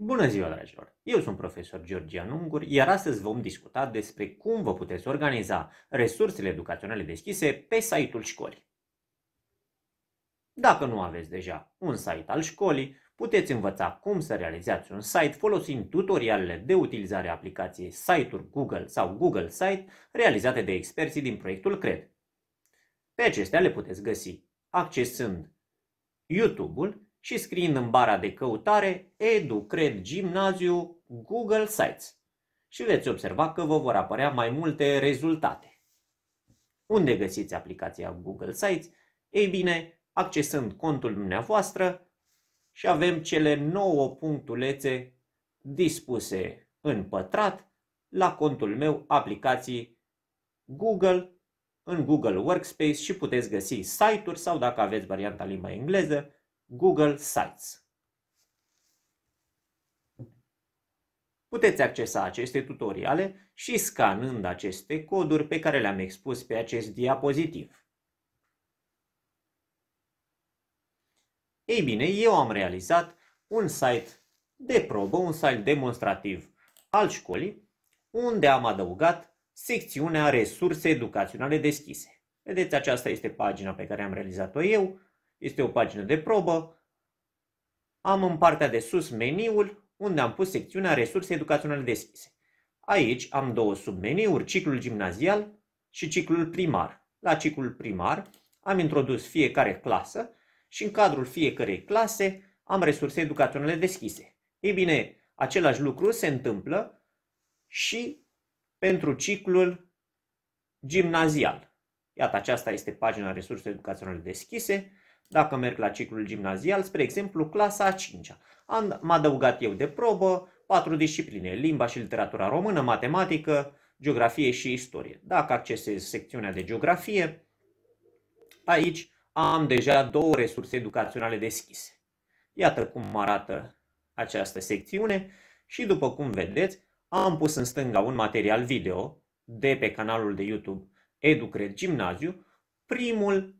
Bună ziua, dragilor! Eu sunt profesor Georgian Ungur, iar astăzi vom discuta despre cum vă puteți organiza resursele educaționale deschise pe site-ul școlii. Dacă nu aveți deja un site al școlii, puteți învăța cum să realizați un site folosind tutorialele de utilizare a aplicației Site-uri Google sau Google Site realizate de experții din proiectul CRED. Pe acestea le puteți găsi accesând YouTube-ul și scriind în bara de căutare Edu Cred Gimnaziu Google Sites și veți observa că vă vor apărea mai multe rezultate. Unde găsiți aplicația Google Sites? Ei bine, accesând contul dumneavoastră și avem cele 9 punctulețe dispuse în pătrat la contul meu aplicații Google în Google Workspace și puteți găsi site-uri sau dacă aveți varianta limba engleză, Google Sites. Puteți accesa aceste tutoriale și scanând aceste coduri pe care le-am expus pe acest diapozitiv. Ei bine, eu am realizat un site de probă, un site demonstrativ al școlii, unde am adăugat secțiunea Resurse educaționale deschise. Vedeți, aceasta este pagina pe care am realizat-o eu. Este o pagină de probă. Am în partea de sus meniul unde am pus secțiunea Resurse educaționale deschise. Aici am două submeniuri, ciclul gimnazial și ciclul primar. La ciclul primar am introdus fiecare clasă și în cadrul fiecărei clase am resurse educaționale deschise. Ei bine, același lucru se întâmplă și pentru ciclul gimnazial. Iată, aceasta este pagina resurse educaționale deschise. Dacă merg la ciclul gimnazial, spre exemplu, clasa a 5-a, am adăugat eu de probă patru discipline, limba și literatura română, matematică, geografie și istorie. Dacă accesez secțiunea de geografie, aici am deja două resurse educaționale deschise. Iată cum arată această secțiune și după cum vedeți, am pus în stânga un material video de pe canalul de YouTube EduCred Gimnaziu, primul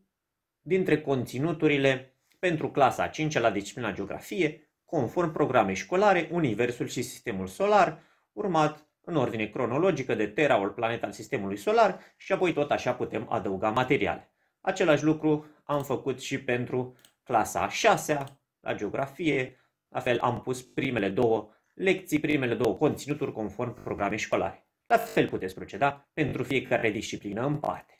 dintre conținuturile pentru clasa 5 la disciplina geografie, conform programei școlare Universul și Sistemul Solar, urmat în ordine cronologică de teraul planet al Sistemului Solar și apoi tot așa putem adăuga materiale. Același lucru am făcut și pentru clasa 6 la geografie, la fel am pus primele două lecții, primele două conținuturi conform programei școlare. La fel puteți proceda pentru fiecare disciplină în parte.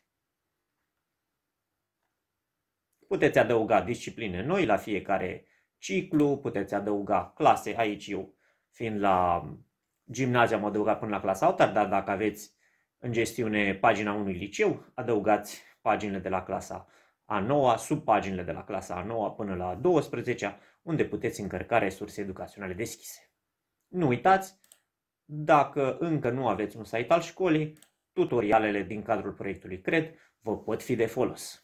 Puteți adăuga discipline noi la fiecare ciclu, puteți adăuga clase. Aici eu, fiind la gimnaziu, am adăugat până la clasa 8, dar dacă aveți în gestiune pagina unui liceu, adăugați paginile de la clasa a 9 sub paginile de la clasa a 9 până la 12 unde puteți încărca resurse educaționale deschise. Nu uitați, dacă încă nu aveți un site al școlii, tutorialele din cadrul proiectului CRED vă pot fi de folos.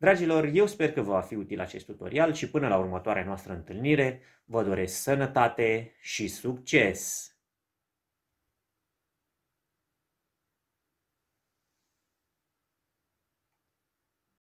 Dragilor, eu sper că vă va fi util acest tutorial și până la următoarea noastră întâlnire, vă doresc sănătate și succes!